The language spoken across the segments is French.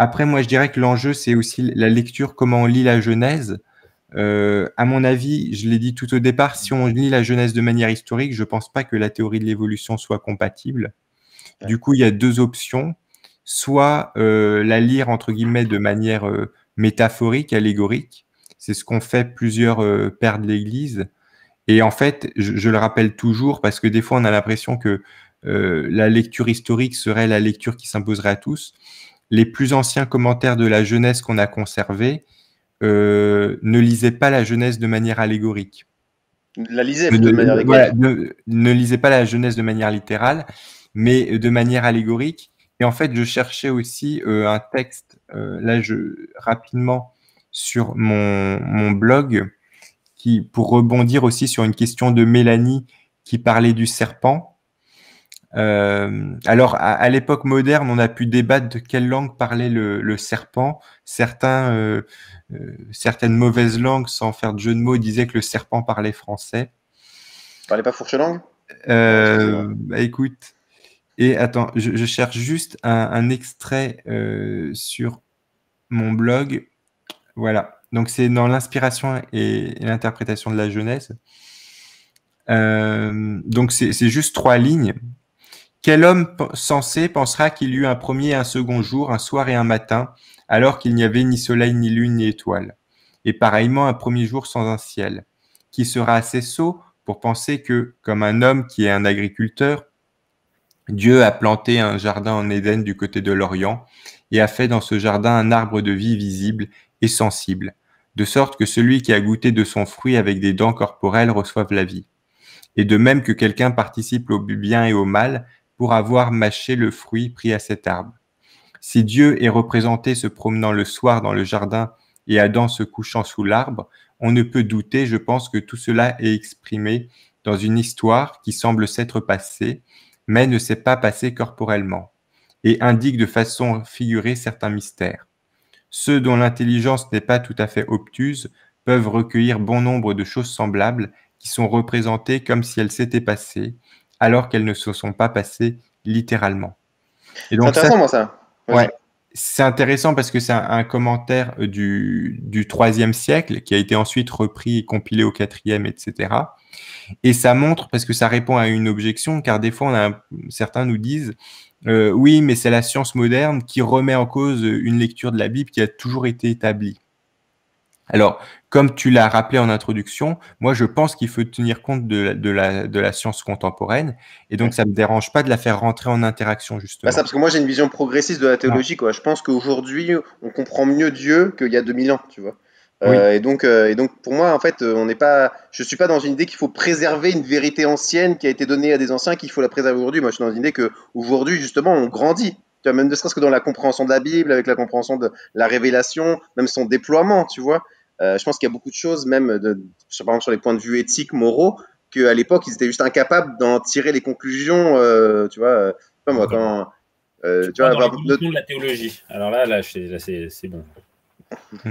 Après, moi, je dirais que l'enjeu, c'est aussi la lecture, comment on lit la Genèse. Euh, à mon avis, je l'ai dit tout au départ, si on lit la Genèse de manière historique, je ne pense pas que la théorie de l'évolution soit compatible. Du coup, il y a deux options. Soit euh, la lire, entre guillemets, de manière euh, métaphorique, allégorique. C'est ce qu'ont fait plusieurs pères de l'Église. Et en fait, je, le rappelle toujours parce que des fois, on a l'impression que la lecture historique serait la lecture qui s'imposerait à tous les plus anciens commentaires de la jeunesse qu'on a conservés, euh, ne lisaient pas la jeunesse de manière allégorique. La de, manière ne, lisaient pas la jeunesse de manière littérale, mais de manière allégorique. Et en fait, je cherchais aussi euh, un texte, euh, là, je, rapidement, sur mon, mon, blog, qui, pour rebondir aussi sur une question de Mélanie qui parlait du serpent. Euh, alors, à, l'époque moderne, on a pu débattre de quelle langue parlait le, serpent. Euh, euh, certaines mauvaises langues, sans faire de jeu de mots, disaient que le serpent parlait français. Tu pas fourche langue bah, Écoute, et attends, je, cherche juste un, extrait sur mon blog. Voilà. Donc, c'est dans l'inspiration et, l'interprétation de la jeunesse. donc c'est juste trois lignes. Quel homme sensé pensera qu'il y eut un premier et un second jour, un soir et un matin, alors qu'il n'y avait ni soleil, ni lune, ni étoile Et pareillement, un premier jour sans un ciel. Qui sera assez sot pour penser que, comme un homme qui est un agriculteur, Dieu a planté un jardin en Éden du côté de l'Orient et a fait dans ce jardin un arbre de vie visible et sensible, de sorte que celui qui a goûté de son fruit avec des dents corporelles reçoive la vie. Et de même que quelqu'un participe au bien et au mal, pour avoir mâché le fruit pris à cet arbre. Si Dieu est représenté se promenant le soir dans le jardin et Adam se couchant sous l'arbre, on ne peut douter, je pense, que tout cela est exprimé dans une histoire qui semble s'être passée, mais ne s'est pas passée corporellement, et indique de façon figurée certains mystères. Ceux dont l'intelligence n'est pas tout à fait obtuse peuvent recueillir bon nombre de choses semblables qui sont représentées comme si elles s'étaient passées, alors qu'elles ne se sont pas passées littéralement. c'est intéressant, C'est intéressant parce que c'est un, commentaire euh, du, du siècle qui a été ensuite repris et compilé au 4 etc. Et ça montre, parce que ça répond à une objection, car des fois, certains nous disent euh, oui, mais c'est la science moderne qui remet en cause une lecture de la Bible qui a toujours été établie. Alors, comme tu l'as rappelé en introduction, moi je pense qu'il faut tenir compte de la, science contemporaine, et donc ça ne me dérange pas de la faire rentrer en interaction justement. Bah, ça, parce que moi j'ai une vision progressiste de la théologie, quoi. Je pense qu'aujourd'hui on comprend mieux Dieu qu'il y a 2000 ans, tu vois. Euh, et, donc, euh, et donc, pour moi, en fait, euh, on n'est pas, je suis pas dans une idée qu'il faut préserver une vérité ancienne qui a été donnée à des anciens, qu'il faut la préserver aujourd'hui. Moi, je suis dans une idée que justement, on grandit. Tu même ne serait-ce que dans la compréhension de la Bible, avec la compréhension de la révélation, même son déploiement, tu vois. Euh, je pense qu'il y a beaucoup de choses, même de, sur, sur les points de vue éthiques, moraux, qu'à l'époque, ils étaient juste incapables d'en tirer les conclusions, euh, tu vois. Euh, moi, quand, tu, tu de la théologie. Alors là, là, c'est bon. Mm.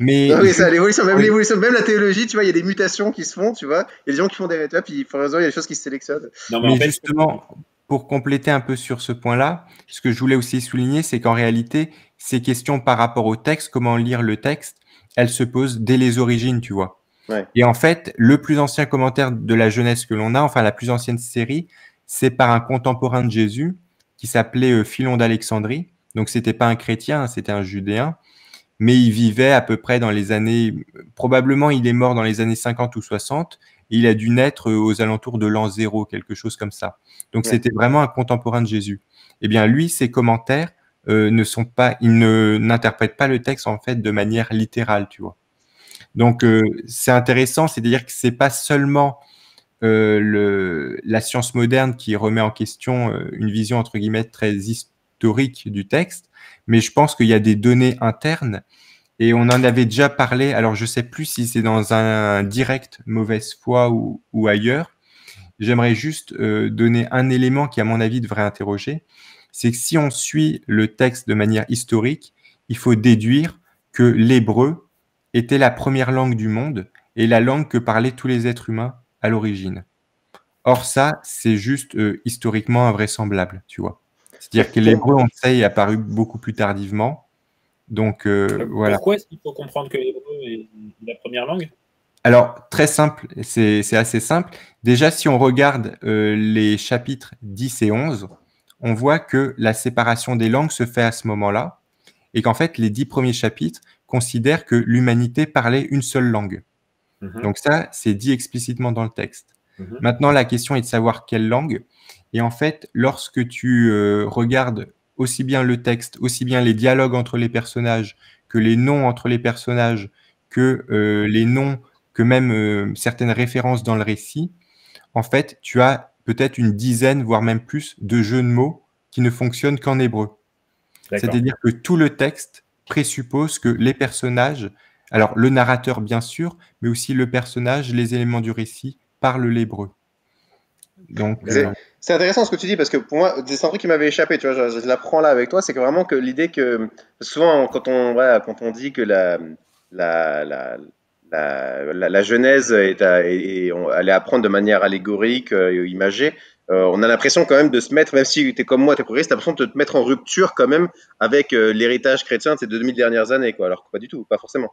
Mais ah oui, c'est l'évolution, même l'évolution, même la théologie, tu vois, il y a des mutations qui se font, tu vois. Il y a des gens qui font des, tu puis heureusement, il y a des choses qui se sélectionnent. mais, justement, pour compléter un peu sur ce point-là, ce que je voulais aussi souligner, c'est qu'en réalité, ces questions par rapport au texte, comment lire le texte, elle se pose dès les origines, tu vois. Et en fait, le plus ancien commentaire de la jeunesse que l'on a, enfin la plus ancienne série, c'est par un contemporain de Jésus qui s'appelait euh, Philon d'Alexandrie. Donc c'était pas un chrétien, hein, c'était un judéen, mais il vivait à peu près dans les années, probablement il est mort dans les années 50 ou 60. Et il a dû naître euh, aux alentours de l'an zéro, quelque chose comme ça. Donc c'était vraiment un contemporain de Jésus. Eh bien lui, ses commentaires euh, ne sont pas, ils ne n'interprètent pas le texte en fait de manière littérale, tu vois. Donc euh, c'est intéressant, c'est-à-dire que ce c'est pas seulement euh, la science moderne qui remet en question une vision entre guillemets très historique du texte, mais je pense qu'il y a des données internes et on en avait déjà parlé. Alors je sais plus si c'est dans un direct mauvaise foi ou ailleurs. J'aimerais juste donner un élément qui à mon avis devrait interroger c'est que si on suit le texte de manière historique, il faut déduire que l'hébreu était la première langue du monde et la langue que parlaient tous les êtres humains à l'origine. Or ça, c'est juste euh, historiquement invraisemblable, tu vois. C'est-à-dire que l'hébreu, on sait, est apparu beaucoup plus tardivement. Donc euh, euh, voilà. Pourquoi est-ce qu'il faut comprendre que l'hébreu est la première langue alors, très simple, c'est assez simple. Déjà, si on regarde les chapitres 10 et 11, on voit que la séparation des langues se fait à ce moment-là, et qu'en fait, les dix premiers chapitres considèrent que l'humanité parlait une seule langue. Mhm. Donc ça, c'est dit explicitement dans le texte. Mhm. Maintenant, la question est de savoir quelle langue. Et en fait, lorsque tu euh, regardes aussi bien le texte, aussi bien les dialogues entre les personnages, que les noms entre les personnages, que euh, les noms, que même euh, certaines références dans le récit, en fait, tu as peut-être une dizaine, voire même plus, de jeux de mots qui ne fonctionnent qu'en hébreu. C'est-à-dire que tout le texte présuppose que les personnages, alors le narrateur bien sûr, mais aussi le personnage, les éléments du récit parlent l'hébreu. Donc, c'est, euh, intéressant ce que tu dis parce que pour moi, c'est un truc qui m'avait échappé, tu vois, je, la l'apprends là avec toi, c'est que vraiment que l'idée que souvent quand on, quand on dit que la, la, la, Genèse est et, on, allait apprendre de manière allégorique, euh, imagée. Euh, on a l'impression quand même de se mettre, même si tu es comme moi, tu es l'impression de te mettre en rupture quand même avec euh, l'héritage chrétien de ces 2000 dernières années, quoi. alors pas du tout, pas forcément.